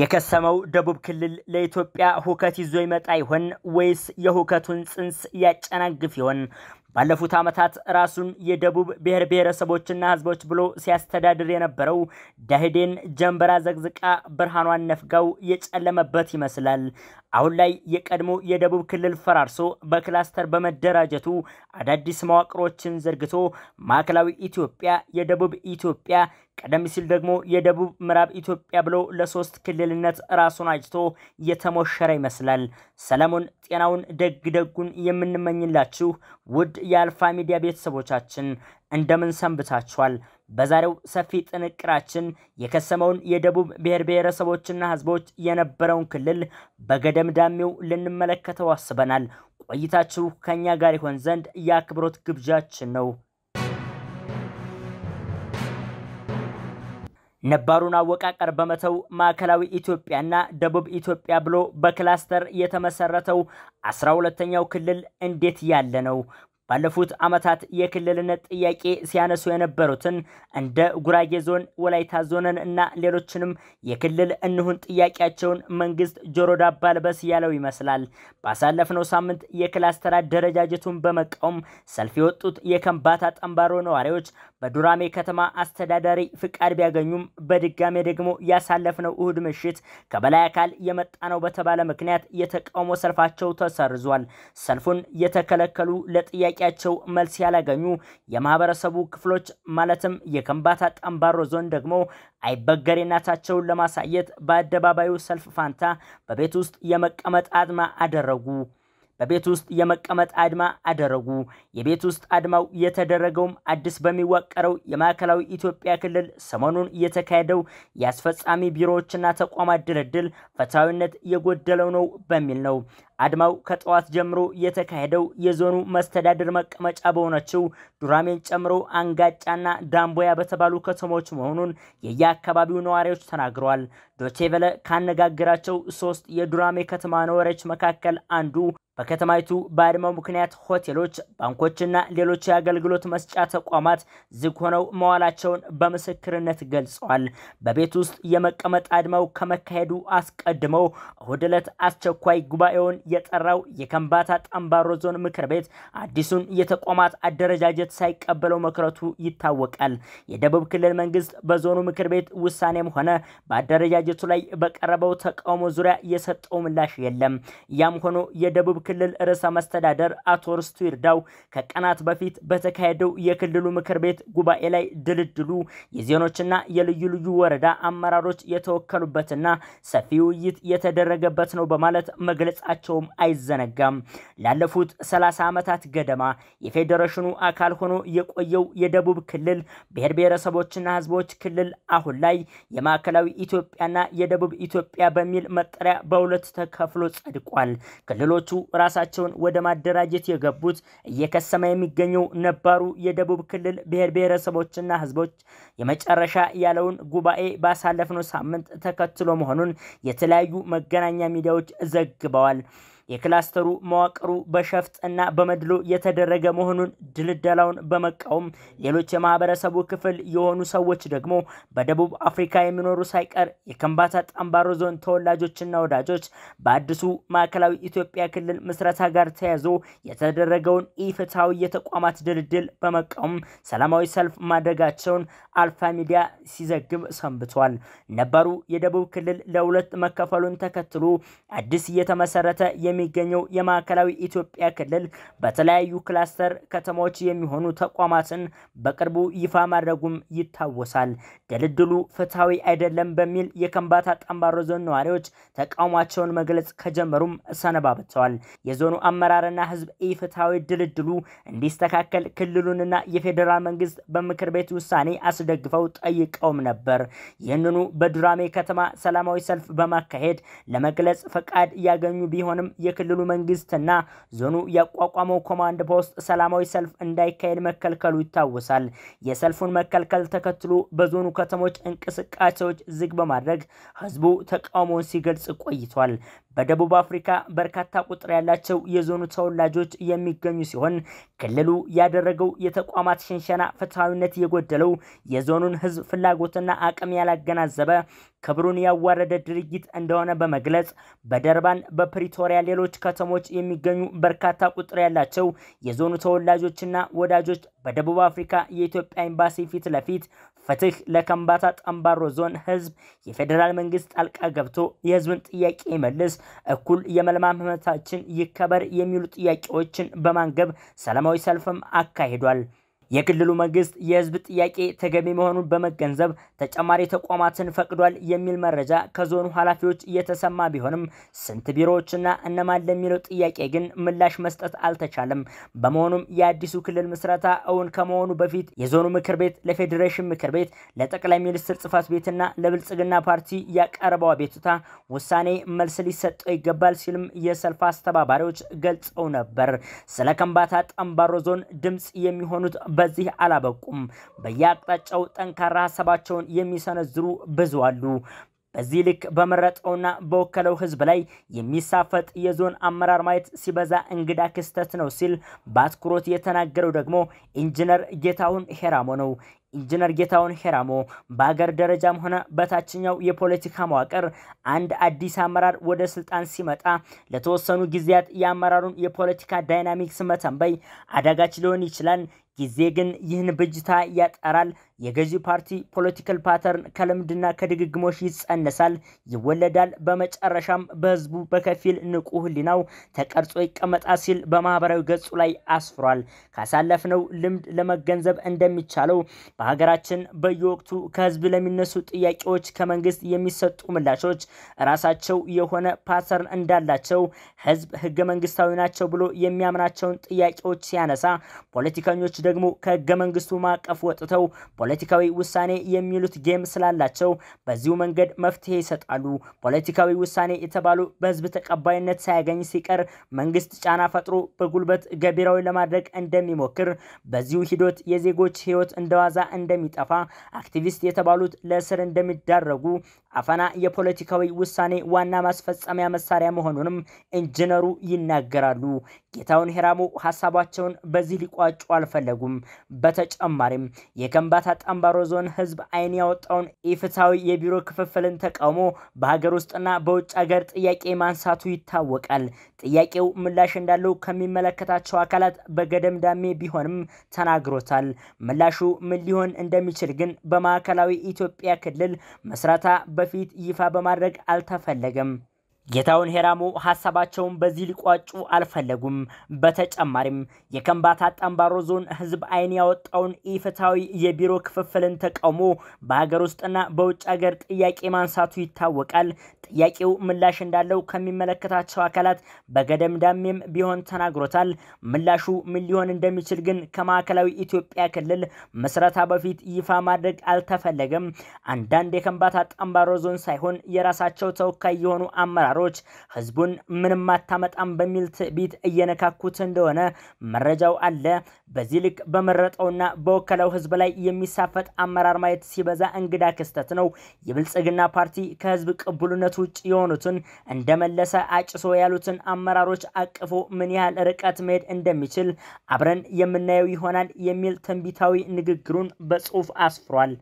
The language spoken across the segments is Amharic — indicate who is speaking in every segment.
Speaker 1: የከሰመው ደቡብ ክልል ለኢትዮጵያ ሁከት ይዞ ይመጣ ይሆን ወይስ የሁከቱን ጽንስ ያጨናግፍ ይሆን? ባለፉት ዓመታት ራሱን የደቡብ ብሔር ብሔረሰቦችና ህዝቦች ብሎ ሲያስተዳድር የነበረው ደህዴን ጀንበራ ዘግዝቃ ብርሃኗን ነፍጋው የጨለመበት ይመስላል። አሁን ላይ የቀድሞ የደቡብ ክልል ፈራርሶ በክላስተር በመደራጀቱ አዳዲስ መዋቅሮችን ዘርግቶ ማዕከላዊ ኢትዮጵያ፣ የደቡብ ኢትዮጵያ ቀደም ሲል ደግሞ የደቡብ ምዕራብ ኢትዮጵያ ብሎ ለሶስት ክልልነት ራሱን አጭቶ የተሞሸረ ይመስላል። ሰለሞን ጤናውን ደግ ደጉን የምንመኝላችሁ ውድ የአልፋ ሚዲያ ቤተሰቦቻችን እንደምን ሰንብታችኋል? በዛሬው ሰፊ ጥንቅራችን የከሰመውን የደቡብ ብሔር ብሔረሰቦችና ህዝቦች የነበረውን ክልል በገደምዳሜው ልንመለከተው አስበናል። ቆይታችሁ ከኛ ጋር ይሆን ዘንድ የአክብሮት ግብዣችን ነው። ነባሩን አወቃቀር በመተው ማዕከላዊ ኢትዮጵያና ደቡብ ኢትዮጵያ ብሎ በክላስተር የተመሰረተው አስራ ሁለተኛው ክልል እንዴት ያለ ነው? ባለፉት ዓመታት የክልልነት ጥያቄ ሲያነሱ የነበሩትን እንደ ጉራጌ ዞን፣ ወላይታ ዞንን እና ሌሎችንም የክልል እንሁን ጥያቄያቸውን መንግስት ጆሮ ዳባ ልበስ ያለው ይመስላል። ባሳለፍነው ሳምንት የክላስተር አደረጃጀቱን በመቃወም ሰልፍ የወጡት የከምባታ ጠንባሮ ነዋሪዎች በዱራሜ ከተማ አስተዳዳሪ ፍቃድ ቢያገኙም በድጋሜ ደግሞ ያሳለፍነው እሁድ ምሽት ከበላይ አካል የመጣ ነው በተባለ ምክንያት የተቃውሞ ሰልፋቸው ተሰርዟል። ሰልፉን የተከለከሉ ለጥያቄያቸው መልስ ያላገኙ የማህበረሰቡ ክፍሎች ማለትም የከምባታ ጠምባሮ ዞን ደግሞ አይበገሬናታቸውን ለማሳየት በአደባባዩ ሰልፍ ፋንታ በቤት ውስጥ የመቀመጥ አድማ አደረጉ። በቤት ውስጥ የመቀመጥ አድማ አደረጉ። የቤት ውስጥ አድማው የተደረገውም አዲስ በሚዋቀረው የማዕከላዊ ኢትዮጵያ ክልል ሰሞኑን የተካሄደው የአስፈጻሚ ቢሮዎችና ተቋማት ድልድል ፍትሐዊነት የጎደለው ነው በሚል ነው። አድማው ከጠዋት ጀምሮ የተካሄደው የዞኑ መስተዳድር መቀመጫ በሆነችው ዱራሜን ጨምሮ አንጋጫና ዳምቦያ በተባሉ ከተሞች መሆኑን የየአካባቢው ነዋሪዎች ተናግረዋል። ዶቼ ቬለ ካነጋገራቸው ሶስት የዱራሜ ከተማ ነዋሪዎች መካከል አንዱ በከተማይቱ በአድማው ምክንያት ሆቴሎች፣ ባንኮችና ሌሎች የአገልግሎት መስጫ ተቋማት ዝግ ሆነው መዋላቸውን በምስክርነት ገልጸዋል። በቤት ውስጥ የመቀመጥ አድማው ከመካሄዱ አስቀድመው እሁድ ዕለት አስቸኳይ ጉባኤውን የጠራው የከምባታ ጠምባሮ ዞን ምክር ቤት አዲሱን የተቋማት አደረጃጀት ሳይቀበለው መክረቱ ይታወቃል። የደቡብ ክልል መንግስት በዞኑ ምክር ቤት ውሳኔም ሆነ በአደረጃጀቱ ላይ በቀረበው ተቃውሞ ዙሪያ የሰጠው ምላሽ የለም። ያም ሆኖ የደቡብ ክልል ርዕሰ መስተዳደር አቶ ርስቱ ይርዳው ከቀናት በፊት በተካሄደው የክልሉ ምክር ቤት ጉባኤ ላይ ድልድሉ የዜኖችና የልዩ ልዩ ወረዳ አመራሮች የተወከሉበትና ሰፊ ውይይት የተደረገበት ነው በማለት መግለጻቸውም አይዘነጋም። ላለፉት 30 ዓመታት ገደማ የፌዴሬሽኑ አካል ሆኖ የቆየው የደቡብ ክልል ብሔር ብሔረሰቦችና ሕዝቦች ክልል አሁን ላይ የማዕከላዊ ኢትዮጵያና የደቡብ ኢትዮጵያ በሚል መጠሪያ በሁለት ተከፍሎ ጸድቋል። ክልሎቹ ራሳቸውን ወደ ማደራጀት የገቡት እየከሰመ የሚገኘው ነባሩ የደቡብ ክልል ብሔር ብሔረሰቦችና ህዝቦች የመጨረሻ ያለውን ጉባኤ ባሳለፍነው ሳምንት ተከትሎ መሆኑን የተለያዩ መገናኛ ሚዲያዎች ዘግበዋል። የክላስተሩ መዋቅሩ በሸፍጥና በመድሎ የተደረገ መሆኑን ድልደላውን በመቃወም ሌሎች የማህበረሰቡ ክፍል የሆኑ ሰዎች ደግሞ በደቡብ አፍሪካ የሚኖሩ ሳይቀር የከምባታ ጠምባሮ ዞን ተወላጆችና ወዳጆች በአዲሱ ማዕከላዊ ኢትዮጵያ ክልል ምስረታ ጋር ተያይዞ የተደረገውን ኢፍትሐዊ የተቋማት ድልድል በመቃወም ሰላማዊ ሰልፍ ማድረጋቸውን አልፋ ሚዲያ ሲዘግብ ሰንብቷል። ነባሩ የደቡብ ክልል ለሁለት መከፈሉን ተከትሎ አዲስ እየተመሰረተ የሚ የሚገኘው የማዕከላዊ ኢትዮጵያ ክልል በተለያዩ ክላስተር ከተሞች የሚሆኑ ተቋማትን በቅርቡ ይፋ ማድረጉም ይታወሳል። ድልድሉ ፍትሐዊ አይደለም በሚል የከንባታ ጠምባሮ ዞን ነዋሪዎች ተቃውሟቸውን መግለጽ ከጀመሩም ሰነባብተዋል። የዞኑ አመራርና ህዝብ ኢፍትሐዊ ድልድሉ እንዲስተካከል ክልሉንና የፌዴራል መንግስት በምክር ቤት ውሳኔ አስደግፈው ጠይቀውም ነበር። ይህንኑ በዱራሜ ከተማ ሰላማዊ ሰልፍ በማካሄድ ለመግለጽ ፈቃድ ያገኙ ቢሆንም የክልሉ መንግስትና ዞኑ ያቋቋመው ኮማንድ ፖስት ሰላማዊ ሰልፍ እንዳይካሄድ መከልከሉ ይታወሳል። የሰልፉን መከልከል ተከትሎ በዞኑ ከተሞች እንቅስቃሴዎች ዝግ በማድረግ ህዝቡ ተቃውሞውን ሲገልጽ ቆይቷል። በደቡብ አፍሪካ በርካታ ቁጥር ያላቸው የዞኑ ተወላጆች የሚገኙ ሲሆን ክልሉ ያደረገው የተቋማት ሽንሸና ፍትሐዊነት የጎደለው የዞኑን ህዝብ ፍላጎትና አቅም ያላገናዘበ ክብሩን ያዋረደ ድርጊት እንደሆነ በመግለጽ በደርባን፣ በፕሪቶሪያ ሌሎች ከተሞች የሚገኙ በርካታ ቁጥር ያላቸው የዞኑ ተወላጆችና ወዳጆች በደቡብ አፍሪካ የኢትዮጵያ ኤምባሲ ፊት ለፊት ፍትህ ለከምባታ ጠምባሮ ዞን ህዝብ የፌዴራል መንግስት ጣልቃ ገብቶ የህዝብን ጥያቄ ይመልስ፣ እኩል የመልማት ይከበር የሚሉ ጥያቄዎችን በማንገብ ሰላማዊ ሰልፍም አካሂዷል። የክልሉ መንግስት የህዝብ ጥያቄ ተገቢ መሆኑን በመገንዘብ ተጨማሪ ተቋማትን ፈቅዷል የሚል መረጃ ከዞኑ ኃላፊዎች እየተሰማ ቢሆንም ስንት ቢሮዎችና እነማን ለሚለው ጥያቄ ግን ምላሽ መስጠት አልተቻለም። በመሆኑም የአዲሱ ክልል ምስረታ እውን ከመሆኑ በፊት የዞኑ ምክር ቤት ለፌዴሬሽን ምክር ቤት፣ ለጠቅላይ ሚኒስትር ጽህፈት ቤትና ለብልጽግና ፓርቲ ያቀረበው አቤቱታ ውሳኔ መልስ ሊሰጠው ይገባል ሲልም የሰልፍ አስተባባሪዎች ገልጸው ነበር። ስለ ከምባታ ጠምባሮ ዞን ድምፅ የሚሆኑት በዚህ አላበቁም። በየአቅጣጫው ጠንካራ ሀሳባቸውን የሚሰነዝሩ ብዙ አሉ። በዚህ ልክ በመረጠውና በወከለው ህዝብ ላይ የሚሳፈጥ የዞን አመራር ማየት ሲበዛ እንግዳ ክስተት ነው ሲል በአትኩሮት የተናገረው ደግሞ ኢንጂነር ጌታሁን ሄራሞ ነው። ኢንጂነር ጌታሁን ሄራሞ በአገር ደረጃም ሆነ በታችኛው የፖለቲካ መዋቅር አንድ አዲስ አመራር ወደ ስልጣን ሲመጣ ለተወሰኑ ጊዜያት የአመራሩን የፖለቲካ ዳይናሚክስ መተንበይ አዳጋች ሊሆን ይችላል። ጊዜ ግን ይህን ብጅታ ያጠራል። የገዢ ፓርቲ ፖለቲካል ፓተርን ከልምድና ከድግግሞሽ ይጸነሳል፣ ይወለዳል። በመጨረሻም በህዝቡ በከፊል ንቁ ህሊናው ተቀርጾ ይቀመጣ ሲል በማህበራዊ ገጹ ላይ አስፍሯል። ካሳለፍነው ልምድ ለመገንዘብ እንደሚቻለው በሀገራችን በየወቅቱ ከህዝብ ለሚነሱ ጥያቄዎች ከመንግስት የሚሰጡ ምላሾች ራሳቸው የሆነ ፓተርን እንዳላቸው ህዝብ ህገ መንግስታዊ ናቸው ብሎ የሚያምናቸውን ጥያቄዎች ሲያነሳ ፖለቲከኞች ደግሞ ከህገ መንግስቱ ማዕቀፍ ወጥተው ፖለቲካዊ ውሳኔ የሚሉት ጌም ስላላቸው በዚሁ መንገድ መፍትሄ ይሰጣሉ። ፖለቲካዊ ውሳኔ የተባሉ በህዝብ ተቀባይነት ሳያገኝ ሲቀር መንግስት ጫና ፈጥሮ በጉልበት ገቢራዊ ለማድረግ እንደሚሞክር፣ በዚሁ ሂደት የዜጎች ህይወት እንደዋዛ እንደሚጠፋ፣ አክቲቪስት የተባሉት ለእስር እንደሚዳረጉ፣ አፈና የፖለቲካዊ ውሳኔ ዋና ማስፈጸሚያ መሳሪያ መሆኑንም ኢንጂነሩ ይናገራሉ። ጌታውን ሄራሞ ሀሳባቸውን በዚህ ሊቋጩ አልፈለጉም። በተጨማሪም የከምባታ ጠንባሮ ዞን ህዝብ አይን ያወጣውን ኢፍትሐዊ የቢሮ ክፍፍልን ተቃውሞ በሀገር ውስጥና በውጭ ሀገር ጥያቄ ማንሳቱ ይታወቃል። ጥያቄው ምላሽ እንዳለው ከሚመለከታቸው አካላት በገደምዳሜ ቢሆንም ተናግሮታል። ምላሹ ምን ሊሆን እንደሚችል ግን በማዕከላዊ ኢትዮጵያ ክልል መስራታ በፊት ይፋ በማድረግ አልተፈለገም። ጌታውን ሄራሞ ሀሳባቸውን በዚህ ሊቋጩ አልፈለጉም። በተጨማሪም የከንባታ ጠምባሮ ዞን ህዝብ አይን ያወጣውን ኢፍትሐዊ የቢሮ ክፍፍልን ተቃውሞ በሀገር ውስጥና በውጭ ሀገር ጥያቄ ማንሳቱ ይታወቃል። ጥያቄው ምላሽ እንዳለው ከሚመለከታቸው አካላት በገደም ዳሜም ቢሆን ተናግሮታል። ምላሹ ምን ሊሆን እንደሚችል ግን ከማዕከላዊ ኢትዮጵያ ክልል ምስረታ በፊት ይፋ ማድረግ አልተፈለገም። አንዳንድ የከንባታ ጠምባሮ ዞን ሳይሆን የራሳቸው ተወካይ የሆኑ አመራር አመራሮች ህዝቡን ምንም አታመጣም በሚል ትዕቢት እየነካኩት እንደሆነ መረጃው አለ። በዚህ ልክ በመረጠውና በወከለው ህዝብ ላይ የሚሳፈጥ አመራር ማየት ሲበዛ እንግዳ ክስተት ነው። የብልጽግና ፓርቲ ከህዝብ ቅቡልነት ውጭ የሆኑትን እንደመለሰ አጭሶ ያሉትን አመራሮች አቅፎ ምን ያህል ርቀት መሄድ እንደሚችል አብረን የምናየው ይሆናል የሚል ትንቢታዊ ንግግሩን በጽሁፍ አስፍሯል።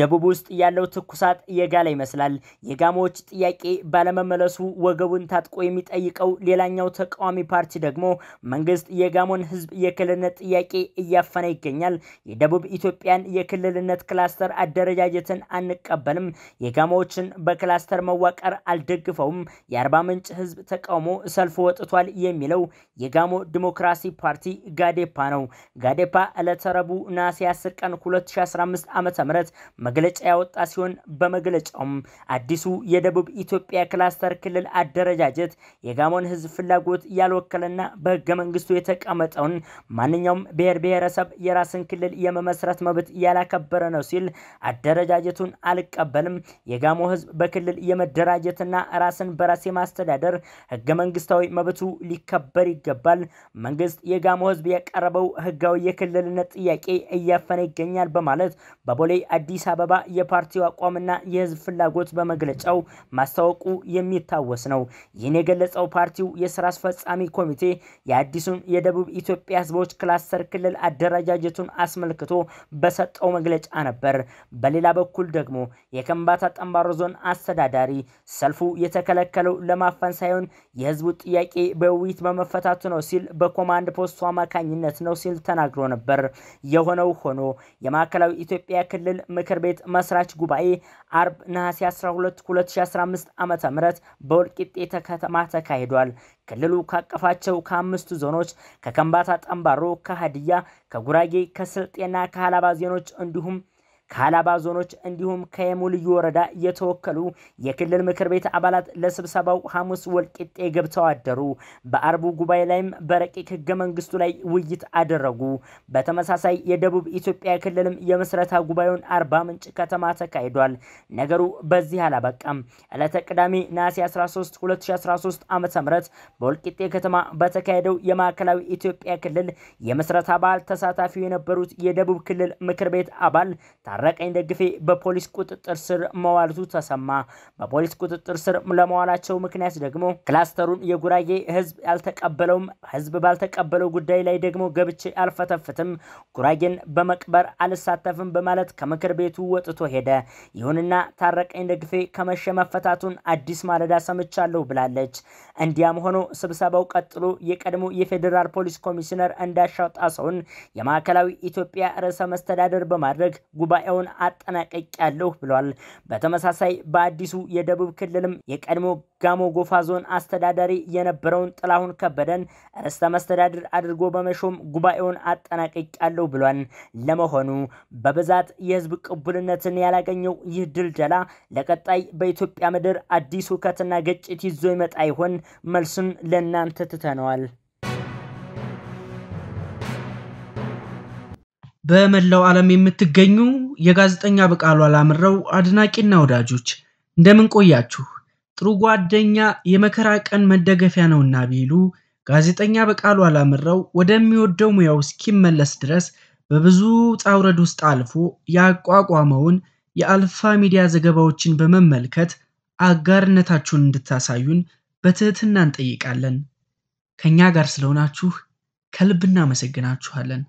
Speaker 1: ደቡብ ውስጥ ያለው ትኩሳት የጋለ ይመስላል። የጋሞዎች ጥያቄ ባለመመለሱ ወገቡን ታጥቆ የሚጠይቀው ሌላኛው ተቃዋሚ ፓርቲ ደግሞ መንግስት የጋሞን ህዝብ የክልልነት ጥያቄ እያፈነ ይገኛል። የደቡብ ኢትዮጵያን የክልልነት ክላስተር አደረጃጀትን አንቀበልም፣ የጋሞዎችን በክላስተር መዋቀር አልደግፈውም፣ የአርባ ምንጭ ህዝብ ተቃውሞ ሰልፍ ወጥቷል የሚለው የጋሞ ዲሞክራሲ ፓርቲ ጋዴፓ ነው። ጋዴፓ ዕለተ ረቡዕ ነሐሴ 10 ቀን 2015 ዓ.ም መግለጫ ያወጣ ሲሆን በመግለጫውም አዲሱ የደቡብ ኢትዮጵያ ክላስተር ክልል አደረጃጀት የጋሞን ሕዝብ ፍላጎት ያልወከለና በህገ መንግስቱ የተቀመጠውን ማንኛውም ብሔር ብሔረሰብ የራስን ክልል የመመስረት መብት ያላከበረ ነው ሲል አደረጃጀቱን አልቀበልም፣ የጋሞ ሕዝብ በክልል የመደራጀትና ራስን በራስ የማስተዳደር ህገ መንግስታዊ መብቱ ሊከበር ይገባል። መንግስት የጋሞ ሕዝብ ያቀረበው ህጋዊ የክልልነት ጥያቄ እያፈነ ይገኛል በማለት በቦሌ አዲስ አበባ የፓርቲው አቋምና የህዝብ ፍላጎት በመግለጫው ማስታወቁ የሚታወስ ነው። ይህን የገለጸው ፓርቲው የስራ አስፈጻሚ ኮሚቴ የአዲሱን የደቡብ ኢትዮጵያ ህዝቦች ክላስተር ክልል አደረጃጀቱን አስመልክቶ በሰጠው መግለጫ ነበር። በሌላ በኩል ደግሞ የከምባታ ጠምባሮ ዞን አስተዳዳሪ ሰልፉ የተከለከለው ለማፈን ሳይሆን የህዝቡ ጥያቄ በውይይት በመፈታቱ ነው ሲል በኮማንድ ፖስቱ አማካኝነት ነው ሲል ተናግሮ ነበር። የሆነው ሆኖ የማዕከላዊ ኢትዮጵያ ክልል ምክር ቤት ቤት መስራች ጉባኤ አርብ ነሐሴ 12 2015 ዓ ም በወልቂጤ ከተማ ተካሂዷል። ክልሉ ካቀፋቸው ከአምስቱ ዞኖች ከከምባታ ጠንባሮ፣ ከሀዲያ፣ ከጉራጌ፣ ከስልጤና ከሀላባ ዞኖች እንዲሁም ከአላባ ዞኖች እንዲሁም ከየሙ ልዩ ወረዳ የተወከሉ የክልል ምክር ቤት አባላት ለስብሰባው ሐሙስ ወልቂጤ ገብተው አደሩ። በአርቡ ጉባኤ ላይም በረቂቅ ህገ መንግስቱ ላይ ውይይት አደረጉ። በተመሳሳይ የደቡብ ኢትዮጵያ ክልልም የምስረታ ጉባኤውን አርባ ምንጭ ከተማ ተካሂዷል። ነገሩ በዚህ አላበቃም። ዕለተ ቅዳሜ ነሐሴ 13 2013 ዓ ም በወልቂጤ ከተማ በተካሄደው የማዕከላዊ ኢትዮጵያ ክልል የምስረታ በዓል ተሳታፊ የነበሩት የደቡብ ክልል ምክር ቤት አባል ታረቀኝ ደግፌ በፖሊስ ቁጥጥር ስር መዋልቱ ተሰማ። በፖሊስ ቁጥጥር ስር ለመዋላቸው ምክንያት ደግሞ ክላስተሩን የጉራጌ ህዝብ ያልተቀበለውም ህዝብ ባልተቀበለው ጉዳይ ላይ ደግሞ ገብቼ አልፈተፍትም፣ ጉራጌን በመቅበር አልሳተፍም በማለት ከምክር ቤቱ ወጥቶ ሄደ። ይሁንና ታረቀኝ ደግፌ ከመሸ መፈታቱን አዲስ ማለዳ ሰምቻለሁ ብላለች። እንዲያም ሆኖ ስብሰባው ቀጥሎ የቀድሞ የፌዴራል ፖሊስ ኮሚሽነር እንዳሻው ጣሰውን የማዕከላዊ ኢትዮጵያ ርዕሰ መስተዳደር በማድረግ ጉባኤ ጉባኤውን አጠናቀቂያለሁ ብለዋል። በተመሳሳይ በአዲሱ የደቡብ ክልልም የቀድሞ ጋሞ ጎፋ ዞን አስተዳዳሪ የነበረውን ጥላሁን ከበደን ርዕሰ መስተዳድር አድርጎ በመሾም ጉባኤውን ያለሁ ብሏል። ለመሆኑ በብዛት የህዝብ ቅቡልነትን ያላገኘው ይህ ድልደላ ለቀጣይ በኢትዮጵያ ምድር አዲስ ሁከትና ግጭት ይዞ ይመጣ ይሆን? መልሱን ለእናንተ ትተነዋል። በመላው ዓለም የምትገኙ የጋዜጠኛ በቃሉ አላምረው አድናቂና ወዳጆች እንደምን ቆያችሁ? ጥሩ ጓደኛ የመከራ ቀን መደገፊያ ነውና ቢሉ ጋዜጠኛ በቃሉ አላምረው ወደሚወደው ሙያው እስኪመለስ ድረስ በብዙ ጣውረድ ውስጥ አልፎ ያቋቋመውን የአልፋ ሚዲያ ዘገባዎችን በመመልከት አጋርነታችሁን እንድታሳዩን በትህትና እንጠይቃለን። ከእኛ ጋር ስለሆናችሁ ከልብ እናመሰግናችኋለን።